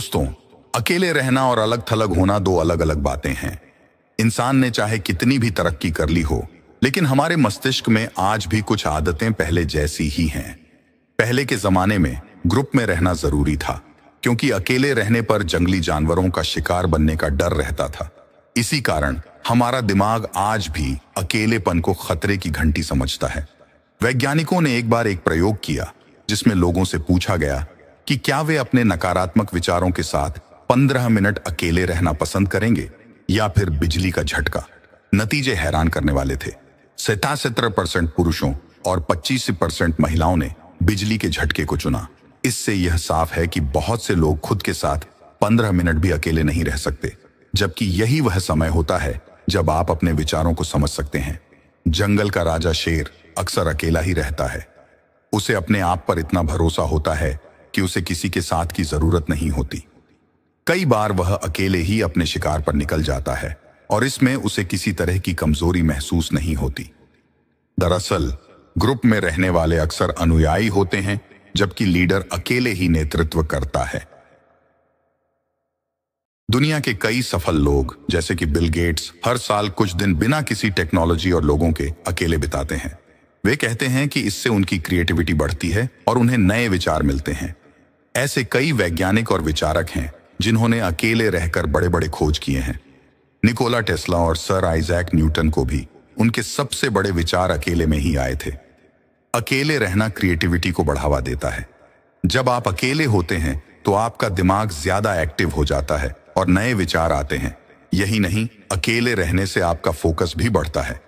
दोस्तों अकेले रहना और अलग थलग होना दो अलग अलग बातें हैं इंसान ने चाहे कितनी भी तरक्की कर ली हो लेकिन हमारे मस्तिष्क में आज भी कुछ आदतें पहले जैसी ही हैं पहले के जमाने में ग्रुप में रहना जरूरी था क्योंकि अकेले रहने पर जंगली जानवरों का शिकार बनने का डर रहता था इसी कारण हमारा दिमाग आज भी अकेलेपन को खतरे की घंटी समझता है वैज्ञानिकों ने एक बार एक प्रयोग किया जिसमें लोगों से पूछा गया कि क्या वे अपने नकारात्मक विचारों के साथ पंद्रह मिनट अकेले रहना पसंद करेंगे या फिर बिजली का झटका नतीजे हैरान करने वाले थे सतासतर परसेंट पुरुषों और पच्चीस परसेंट महिलाओं ने बिजली के झटके को चुना इससे यह साफ है कि बहुत से लोग खुद के साथ पंद्रह मिनट भी अकेले नहीं रह सकते जबकि यही वह समय होता है जब आप अपने विचारों को समझ सकते हैं जंगल का राजा शेर अक्सर अकेला ही रहता है उसे अपने आप पर इतना भरोसा होता है कि उसे किसी के साथ की जरूरत नहीं होती कई बार वह अकेले ही अपने शिकार पर निकल जाता है और इसमें उसे किसी तरह की कमजोरी महसूस नहीं होती दरअसल ग्रुप में रहने वाले अक्सर अनुयायी होते हैं जबकि लीडर अकेले ही नेतृत्व करता है दुनिया के कई सफल लोग जैसे कि बिल गेट्स हर साल कुछ दिन बिना किसी टेक्नोलॉजी और लोगों के अकेले बिताते हैं वे कहते हैं कि इससे उनकी क्रिएटिविटी बढ़ती है और उन्हें नए विचार मिलते हैं ऐसे कई वैज्ञानिक और विचारक हैं जिन्होंने अकेले रहकर बड़े बड़े खोज किए हैं निकोला टेस्ला और सर आइजैक न्यूटन को भी उनके सबसे बड़े विचार अकेले में ही आए थे अकेले रहना क्रिएटिविटी को बढ़ावा देता है जब आप अकेले होते हैं तो आपका दिमाग ज्यादा एक्टिव हो जाता है और नए विचार आते हैं यही नहीं अकेले रहने से आपका फोकस भी बढ़ता है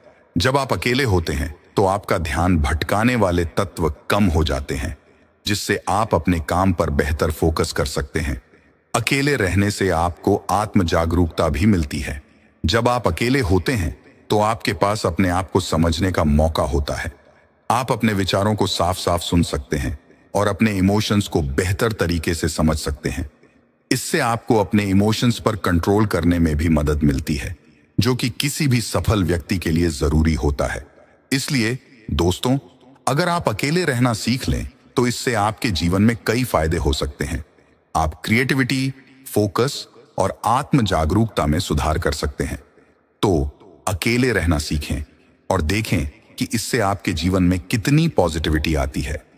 जब आप अकेले होते हैं तो आपका ध्यान भटकाने वाले तत्व कम हो जाते हैं जिससे आप अपने काम पर बेहतर फोकस कर सकते हैं अकेले रहने से आपको आत्म जागरूकता भी मिलती है जब आप अकेले होते हैं तो आपके पास अपने आप को समझने का मौका होता है आप अपने विचारों को साफ साफ सुन सकते हैं और अपने इमोशंस को बेहतर तरीके से समझ सकते हैं इससे आपको अपने इमोशंस पर कंट्रोल करने में भी मदद मिलती है जो कि किसी भी सफल व्यक्ति के लिए जरूरी होता है इसलिए दोस्तों अगर आप अकेले रहना सीख लें तो इससे आपके जीवन में कई फायदे हो सकते हैं आप क्रिएटिविटी फोकस और आत्म जागरूकता में सुधार कर सकते हैं तो अकेले रहना सीखें और देखें कि इससे आपके जीवन में कितनी पॉजिटिविटी आती है